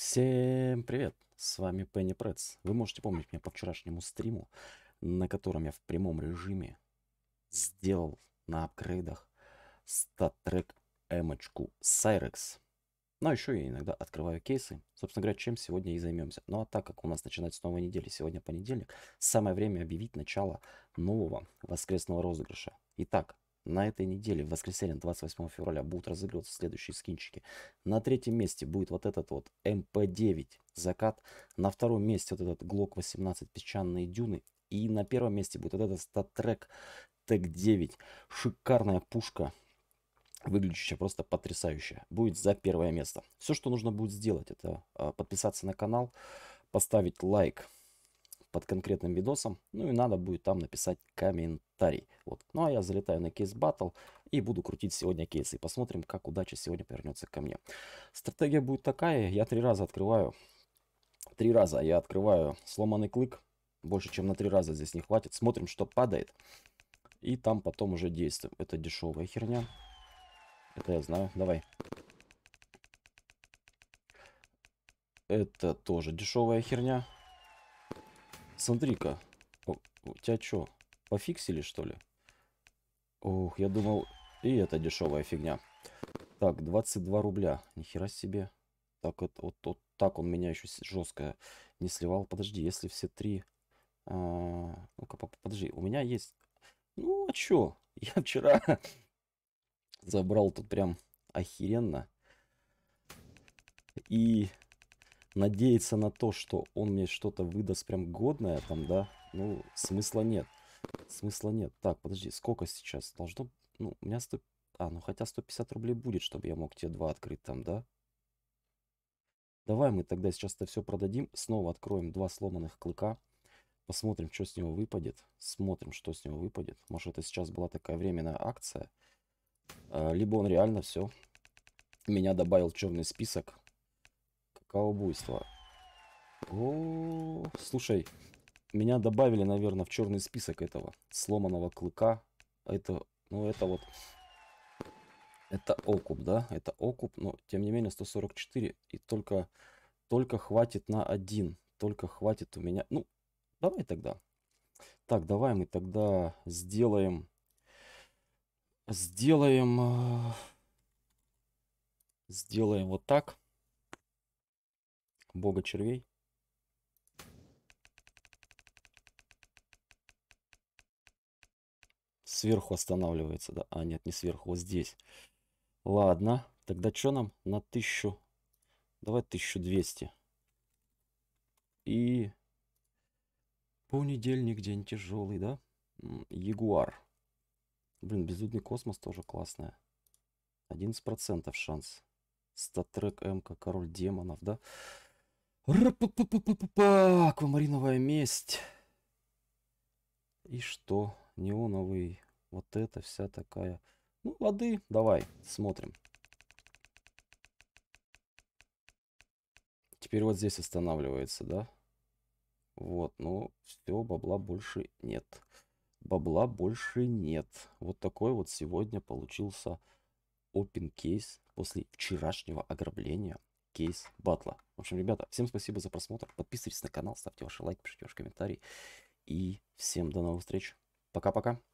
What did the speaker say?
Всем привет! С вами Пенни Прец. Вы можете помнить меня по вчерашнему стриму, на котором я в прямом режиме сделал на апгрейдах статрек эмочку Сайрекс. Ну, а еще я иногда открываю кейсы. Собственно говоря, чем сегодня и займемся. Ну, а так как у нас начинается новая неделя, сегодня понедельник, самое время объявить начало нового воскресного розыгрыша. Итак, на этой неделе, в воскресенье 28 февраля, будут разыгрываться следующие скинчики. На третьем месте будет вот этот вот mp 9 закат. На втором месте вот этот Глок 18 песчаные дюны. И на первом месте будет вот этот статрек ТЭК-9. Шикарная пушка, выглядящая просто потрясающая Будет за первое место. Все, что нужно будет сделать, это а, подписаться на канал, поставить лайк, под конкретным видосом. Ну и надо будет там написать комментарий. Вот. Ну а я залетаю на кейс батл и буду крутить сегодня кейсы. И посмотрим, как удача сегодня повернется ко мне. Стратегия будет такая. Я три раза открываю. Три раза я открываю сломанный клык. Больше, чем на три раза здесь не хватит. Смотрим, что падает. И там потом уже действуем. Это дешевая херня. Это я знаю. Давай. Это тоже дешевая херня. Смотри-ка. У тебя что, пофиксили, что ли? Ух, я думал... И это дешевая фигня. Так, 22 рубля. Нихера себе. Так, вот, вот, вот так он меня еще жестко не сливал. Подожди, если все три... А, ну-ка, подожди, у меня есть... Ну, а что, Я вчера забрал тут прям охеренно. И надеяться на то, что он мне что-то выдаст прям годное там, да, ну, смысла нет. Смысла нет. Так, подожди, сколько сейчас? Должно... Ну, у меня 100... А, ну хотя 150 рублей будет, чтобы я мог тебе два открыть там, да? Давай мы тогда сейчас это все продадим. Снова откроем два сломанных клыка. Посмотрим, что с него выпадет. Смотрим, что с него выпадет. Может, это сейчас была такая временная акция. А, либо он реально все. Меня добавил черный список. Каубуйство. О, слушай, меня добавили, наверное, в черный список этого сломанного клыка. Это, ну, это вот... Это окуп, да? Это окуп, но тем не менее 144. И только, только хватит на один. Только хватит у меня... Ну, давай тогда. Так, давай мы тогда сделаем... Сделаем... Э, сделаем вот так бога червей. Сверху останавливается, да? А, нет, не сверху, вот здесь. Ладно, тогда что нам на 1000? Давай 1200. И понедельник день тяжелый, да? Ягуар. Блин, безлюдный космос тоже классная. 11% шанс. Статрек МК король демонов, да? Аквамариновая месть. И что? Неоновый. Вот это вся такая. Ну, воды. Давай, смотрим. Теперь вот здесь останавливается, да? Вот, ну, все, бабла больше нет. Бабла больше нет. Вот такой вот сегодня получился open кейс после вчерашнего ограбления кейс батла. В общем, ребята, всем спасибо за просмотр. Подписывайтесь на канал, ставьте ваши лайки, пишите ваши комментарии. И всем до новых встреч. Пока-пока.